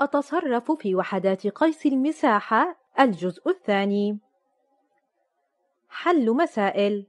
أتصرف في وحدات قيس المساحة الجزء الثاني حل مسائل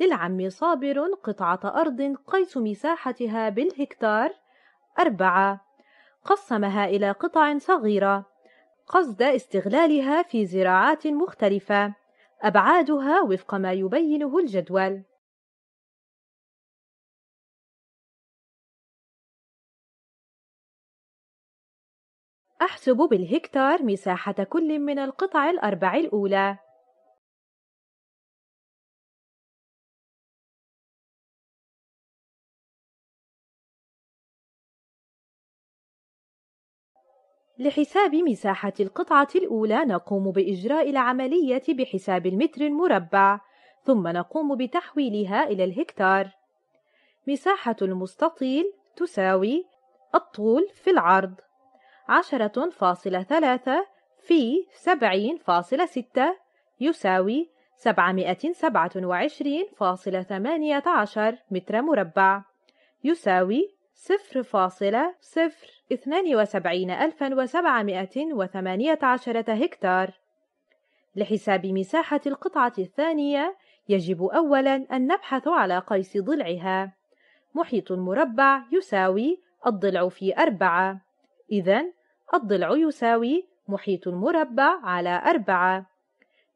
للعم صابر قطعة أرض قيس مساحتها بالهكتار أربعة قسمها إلى قطع صغيرة قصد استغلالها في زراعات مختلفة أبعادها وفق ما يبينه الجدول أحسب بالهكتار مساحة كل من القطع الأربع الأولى. لحساب مساحة القطعة الأولى نقوم بإجراء العملية بحساب المتر المربع، ثم نقوم بتحويلها إلى الهكتار. مساحة المستطيل تساوي الطول في العرض عشرة فاصلة ثلاثة في سبعين فاصلة ستة يساوي سبعمائة سبعة وعشرين فاصلة ثمانية عشر متر مربع يساوي صفر فاصلة صفر اثنان وسبعين ألفا وسبعمائة وثمانية عشرة هكتار لحساب مساحة القطعة الثانية يجب أولا أن نبحث على قيس ضلعها محيط المربع يساوي الضلع في أربعة إذن الضلع يساوي محيط مربع على أربعة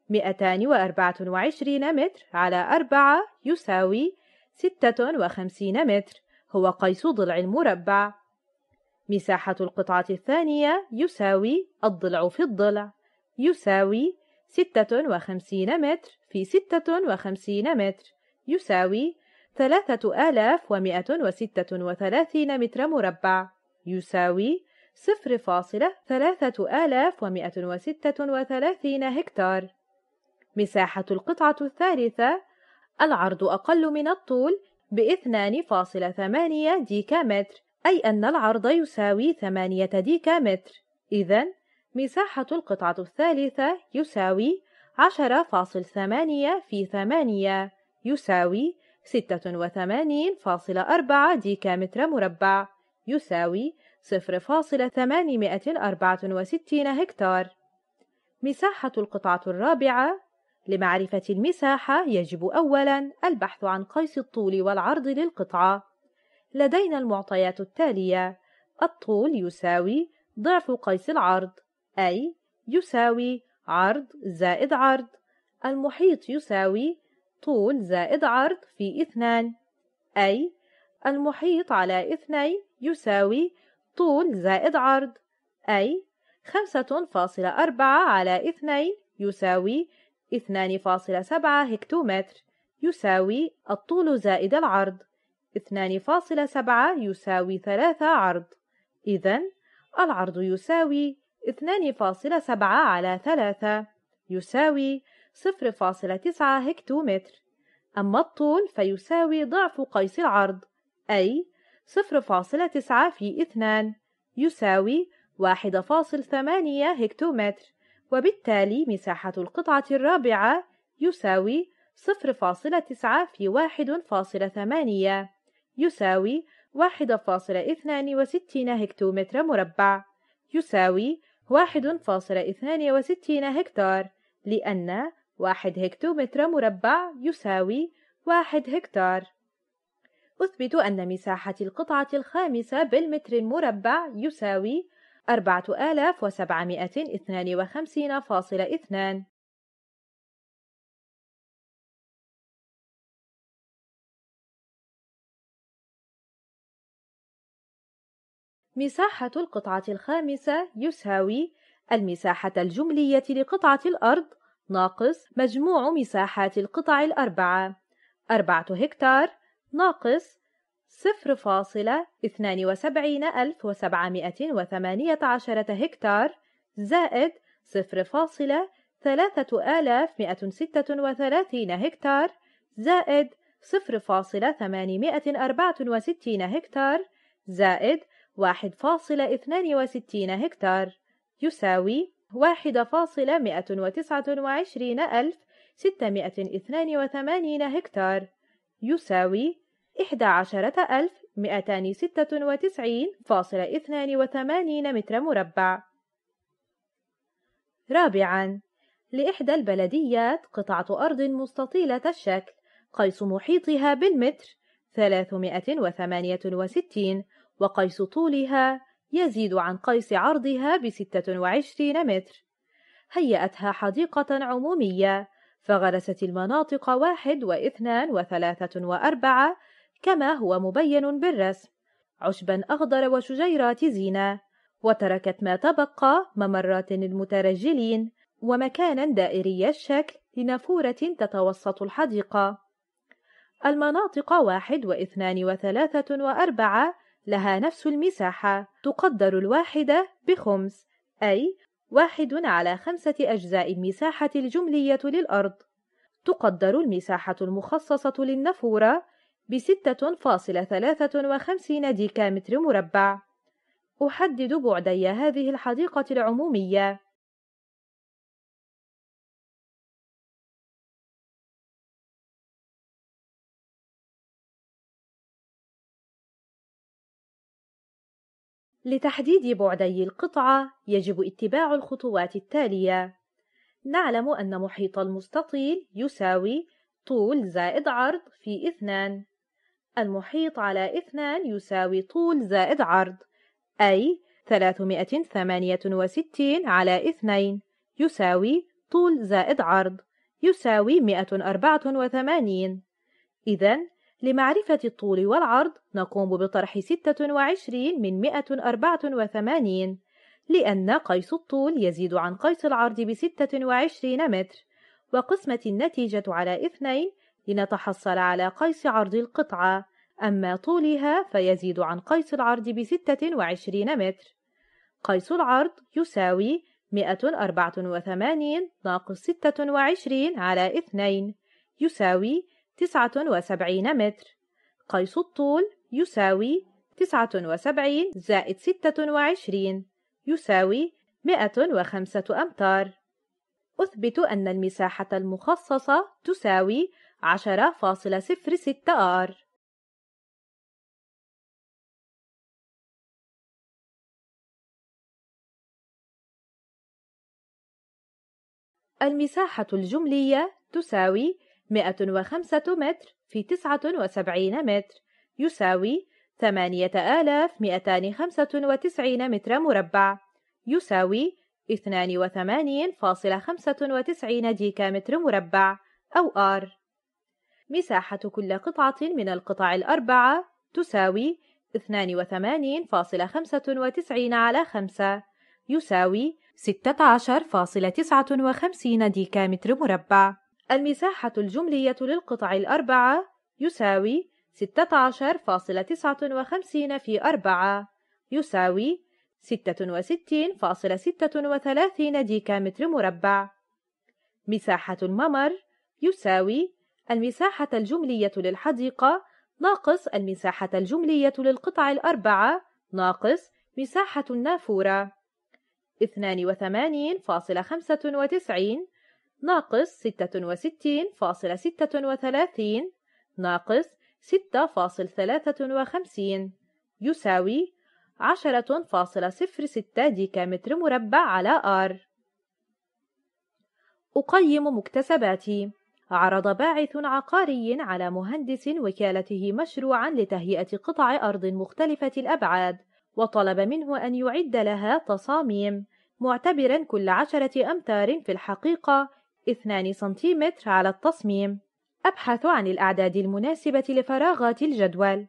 224 متر على أربعة يساوي 56 متر هو قيس ضلع المربع. مساحة القطعة الثانية يساوي الضلع في الضلع يساوي 56 متر في 56 متر يساوي 3136 متر مربع يساوي صفر فاصلة ثلاثة آلاف ومائة وستة وثلاثين هكتار مساحة القطعة الثالثة العرض أقل من الطول باثنان فاصلة ثمانية ديكامتر أي أن العرض يساوي ثمانية ديكامتر إذن مساحة القطعة الثالثة يساوي عشرة فاصل ثمانية في ثمانية يساوي ستة وثمانين فاصل أربعة ديكامتر مربع يساوي 0864 هكتار مساحة القطعة الرابعة لمعرفة المساحة يجب أولا البحث عن قيس الطول والعرض للقطعة لدينا المعطيات التالية الطول يساوي ضعف قيس العرض أي يساوي عرض زائد عرض المحيط يساوي طول زائد عرض في اثنان أي المحيط على اثنين يساوي طول زائد عرض أي خمسة فاصلة أربعة على اثنين يساوي اثنان فاصلة سبعة هكتومتر يساوي الطول زائد العرض اثنان فاصلة سبعة يساوي ثلاثة عرض إذا العرض يساوي اثنان فاصلة سبعة على ثلاثة يساوي صفر فاصلة تسعة هكتومتر أما الطول فيساوي ضعف قيس العرض أي صفر فاصلة تسعة في اثنان يساوي واحد فاصل ثمانية هكتومتر وبالتالي مساحة القطعة الرابعة يساوي صفر فاصلة تسعة في واحد فاصلة ثمانية يساوي واحد فاصلة اثنان وستين هكتومتر مربع يساوي واحد فاصلة اثنان وستين هكتار لأن واحد هكتومتر مربع يساوي واحد هكتار أثبت أن مساحة القطعة الخامسة بالمتر المربع يساوي 4752.2 مساحة القطعة الخامسة يساوي المساحة الجملية لقطعة الأرض ناقص مجموع مساحات القطع الأربعة 4 هكتار ناقص صفر فاصلة اثنان وسبعين ألف وسبعمائة وثمانية عشرة هكتار زائد صفر فاصلة ثلاثة آلاف مائة ستة وثلاثين هكتار زائد صفر فاصلة ثمانمائة أربعة وستين هكتار زائد واحد فاصلة اثنان وستين هكتار يساوي واحد فاصلة مائة وتسعة وعشرين ألف ستمائة اثنان وثمانين هكتار يساوي 11296.82 متر مربع رابعا لإحدى البلديات قطعة أرض مستطيلة الشكل قيس محيطها بالمتر 368 وقيس طولها يزيد عن قيس عرضها ب 26 متر. هيأتها حديقة عمومية فغرست المناطق واحد واثنان وثلاثة وأربعة كما هو مبين بالرسم عشبا أخضر وشجيرات زينة وتركت ما تبقى ممرات للمترجلين ومكانا دائري الشكل لنافورة تتوسط الحديقة المناطق واحد واثنان وثلاثة وأربعة لها نفس المساحة تقدر الواحدة بخمس أي واحد على خمسة أجزاء المساحة الجملية للأرض تقدر المساحة المخصصة للنافورة بستة فاصلة ثلاثة وخمسين ديكامتر مربع أحدد بعدي هذه الحديقة العمومية لتحديد بعدي القطعة يجب اتباع الخطوات التالية نعلم أن محيط المستطيل يساوي طول زائد عرض في اثنان المحيط على اثنان يساوي طول زائد عرض أي 368 على اثنين يساوي طول زائد عرض يساوي 184 إذن لمعرفة الطول والعرض نقوم بطرح 26 من 184 لأن قيس الطول يزيد عن قيس العرض ب 26 متر وقسمة النتيجة على اثنين لنتحصل على قيس عرض القطعة أما طولها فيزيد عن قيس العرض ب 26 متر قيس العرض يساوي 184 ناقص 26 على 2 يساوي تسعة وسبعين متر قيس الطول يساوي تسعة وسبعين زائد ستة وعشرين يساوي مئة وخمسة أمتار أثبت أن المساحة المخصصة تساوي عشرة فاصلة صفر ستة آر المساحة الجملية تساوي 105 متر في 79 متر يساوي 8295 متر مربع يساوي 82.95 متر مربع أو R مساحة كل قطعة من القطع الأربعة تساوي 82.95 على 5 يساوي 16.59 متر مربع المساحة الجملية للقطع الأربعة يساوي 16.59 في 4 يساوي 66.36 ديكامتر مربع مساحة الممر يساوي المساحة الجملية للحديقة ناقص المساحة الجملية للقطع الأربعة ناقص مساحة النافورة 82.95 ناقص 66.36 ناقص 6.53 يساوي 10.06 ديكامتر مربع على آر أقيم مكتسباتي عرض باعث عقاري على مهندس وكالته مشروعا لتهيئة قطع أرض مختلفة الأبعاد وطلب منه أن يعد لها تصاميم معتبرا كل عشرة أمتار في الحقيقة 2 سنتيمتر على التصميم أبحث عن الأعداد المناسبة لفراغات الجدول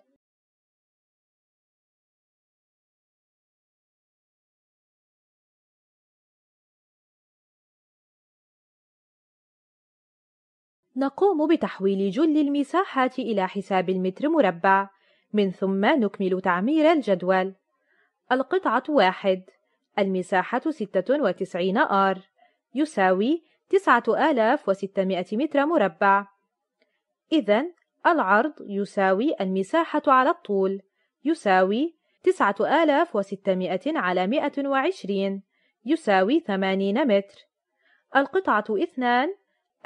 نقوم بتحويل جل المساحة إلى حساب المتر مربع من ثم نكمل تعمير الجدول القطعة واحد المساحة 96 آر يساوي تسعة آلاف وستمائة متر مربع إذا العرض يساوي المساحة على الطول يساوي تسعة آلاف وستمائة على مائة وعشرين يساوي ثمانين متر القطعة اثنان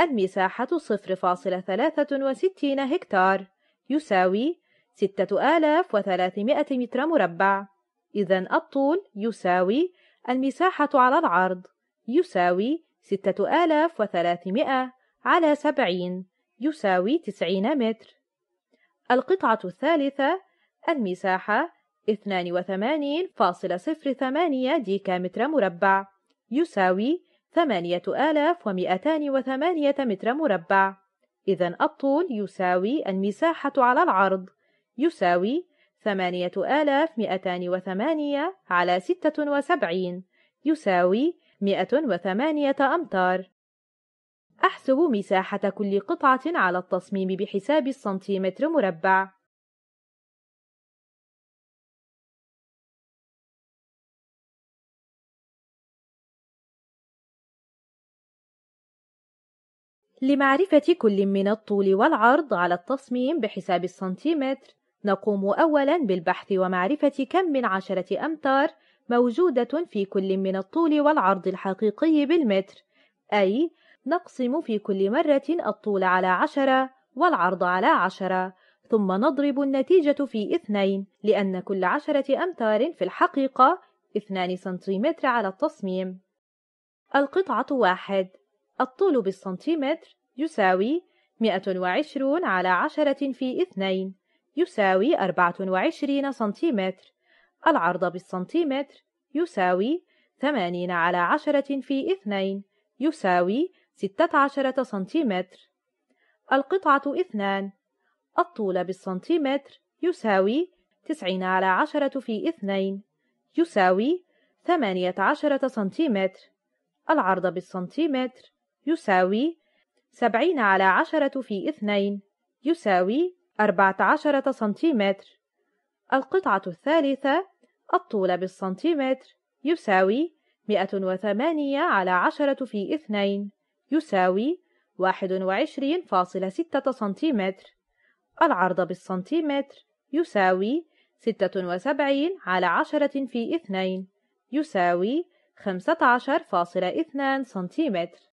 المساحة صفر فاصلة ثلاثة وستين هكتار يساوي ستة آلاف وثلاثمائة متر مربع إذا الطول يساوي المساحة على العرض يساوي ستة آلاف وثلاثمائة على سبعين يساوي تسعين متر القطعة الثالثة المساحة اثنان وثمانين صفر 82.08 ديكامتر مربع يساوي ثمانية آلاف ومئتان وثمانية متر مربع إذا الطول يساوي المساحة على العرض يساوي ثمانية آلاف مئتان وثمانية على ستة وسبعين يساوي 108 أمتار أحسب مساحة كل قطعة على التصميم بحساب السنتيمتر مربع لمعرفة كل من الطول والعرض على التصميم بحساب السنتيمتر نقوم أولا بالبحث ومعرفة كم من عشرة أمتار موجودة في كل من الطول والعرض الحقيقي بالمتر أي نقسم في كل مرة الطول على عشرة والعرض على عشرة ثم نضرب النتيجة في اثنين لأن كل عشرة أمتار في الحقيقة اثنان سنتيمتر على التصميم القطعة واحد الطول بالسنتيمتر يساوي 120 على عشرة في اثنين يساوي 24 سنتيمتر العرض بالسنتيمتر يساوي 80 على 10 في 2 يساوي 16 سنتيمتر القطعة 2 الطول بالسنتيمتر يساوي 90 على 10 في 2 يساوي 18 سنتيمتر العرض بالسنتيمتر يساوي 70 على 10 في 2 يساوي 14 سنتيمتر القطعة الثالثة الطول بالسنتيمتر يساوي 108 على 10 في 2 يساوي 21.6 سنتيمتر العرض بالسنتيمتر يساوي 76 على 10 في 2 يساوي 15.2 سنتيمتر